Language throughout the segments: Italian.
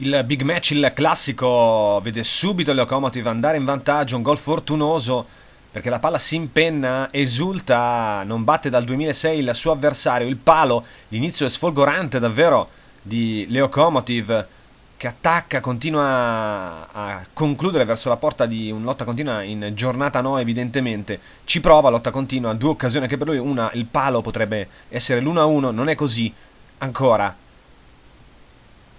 Il big match, il classico, vede subito il locomotive andare in vantaggio, un gol fortunoso perché la palla si impenna, esulta, non batte dal 2006 il suo avversario, il palo, l'inizio è sfolgorante davvero di Leocomotive che attacca, continua a concludere verso la porta di un lotta continua in giornata no evidentemente, ci prova, lotta continua, due occasioni anche per lui, una il palo potrebbe essere l'1-1, non è così ancora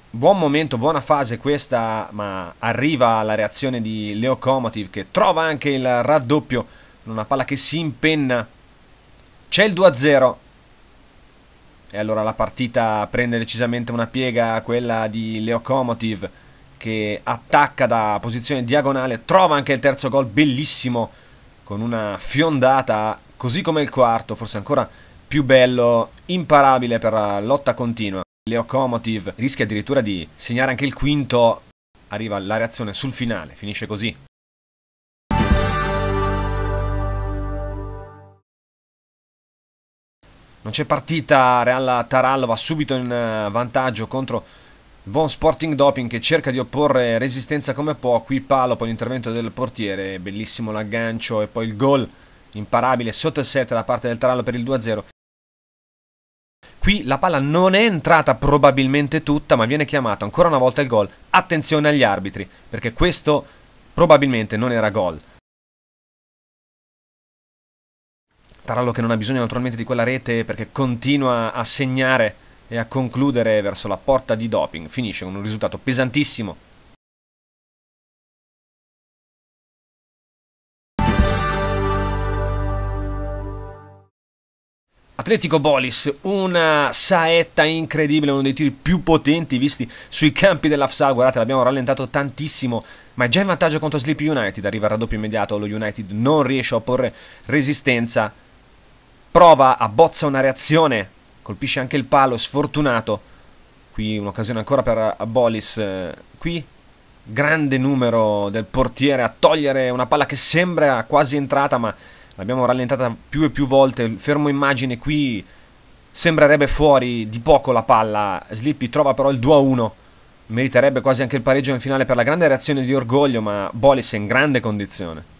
buon momento, buona fase questa, ma arriva la reazione di Leo Komotiv che trova anche il raddoppio in una palla che si impenna. C'è il 2-0. E allora la partita prende decisamente una piega, quella di Leo Komotiv che attacca da posizione diagonale, trova anche il terzo gol bellissimo con una fiondata, così come il quarto, forse ancora più bello, imparabile per la lotta continua. Leocomotive rischia addirittura di segnare anche il quinto, arriva la reazione sul finale, finisce così. Non c'è partita, Real Tarallo va subito in eh, vantaggio contro Bon Sporting Doping che cerca di opporre resistenza come può, qui palo, poi l'intervento del portiere, bellissimo l'aggancio e poi il gol imparabile sotto il set da parte del Tarallo per il 2-0. Qui la palla non è entrata probabilmente tutta, ma viene chiamato ancora una volta il gol. Attenzione agli arbitri, perché questo probabilmente non era gol. Tarallo che non ha bisogno naturalmente di quella rete perché continua a segnare e a concludere verso la porta di doping. Finisce con un risultato pesantissimo Atletico Bolis, una saetta incredibile, uno dei tiri più potenti visti sui campi dell'Afsal, guardate l'abbiamo rallentato tantissimo, ma è già in vantaggio contro Sleep United, arriva il raddoppio immediato, lo United non riesce a opporre resistenza, prova, abbozza una reazione, colpisce anche il palo, sfortunato, qui un'occasione ancora per Bolis, eh, qui grande numero del portiere a togliere una palla che sembra quasi entrata ma l'abbiamo rallentata più e più volte, fermo immagine qui sembrerebbe fuori di poco la palla, Slippi trova però il 2-1, meriterebbe quasi anche il pareggio in finale per la grande reazione di orgoglio, ma Bolis è in grande condizione.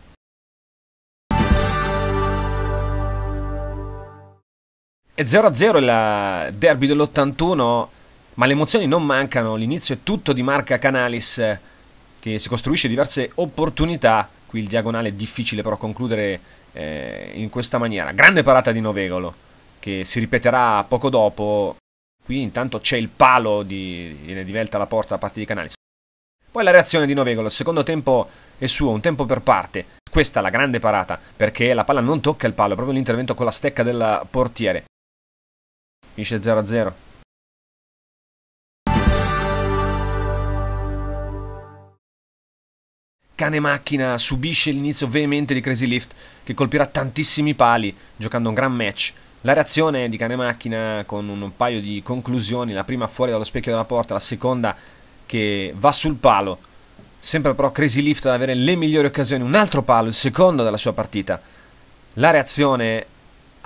È 0-0 il derby dell'81, ma le emozioni non mancano. L'inizio è tutto di Marca Canalis, che si costruisce diverse opportunità. Qui il diagonale è difficile però concludere eh, in questa maniera. Grande parata di Novegolo, che si ripeterà poco dopo. Qui intanto c'è il palo di, viene divelta la porta da parte di Canalis. Poi la reazione di Novegolo, il secondo tempo è suo, un tempo per parte. Questa è la grande parata, perché la palla non tocca il palo, è proprio l'intervento con la stecca del portiere. Finisce 0-0. cane macchina subisce l'inizio veemente di Crazy Lift che colpirà tantissimi pali giocando un gran match. La reazione di cane macchina con un paio di conclusioni, la prima fuori dallo specchio della porta, la seconda che va sul palo. Sempre però Crazy Lift ad avere le migliori occasioni, un altro palo, il secondo della sua partita. La reazione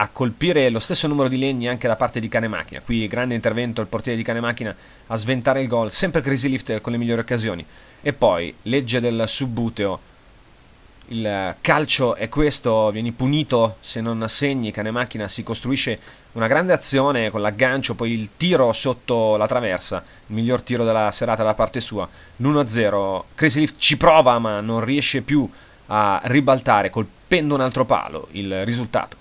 a colpire lo stesso numero di legni anche da parte di Cane Macchina. Qui grande intervento il portiere di Cane Macchina a sventare il gol, sempre Crazy Lifter con le migliori occasioni. E poi legge del subbuteo. Il calcio è questo, vieni punito se non assegni, Cane Macchina si costruisce una grande azione con l'aggancio, poi il tiro sotto la traversa, il miglior tiro della serata da parte sua, l'1-0. Crazy Lift ci prova ma non riesce più a ribaltare, colpendo un altro palo il risultato.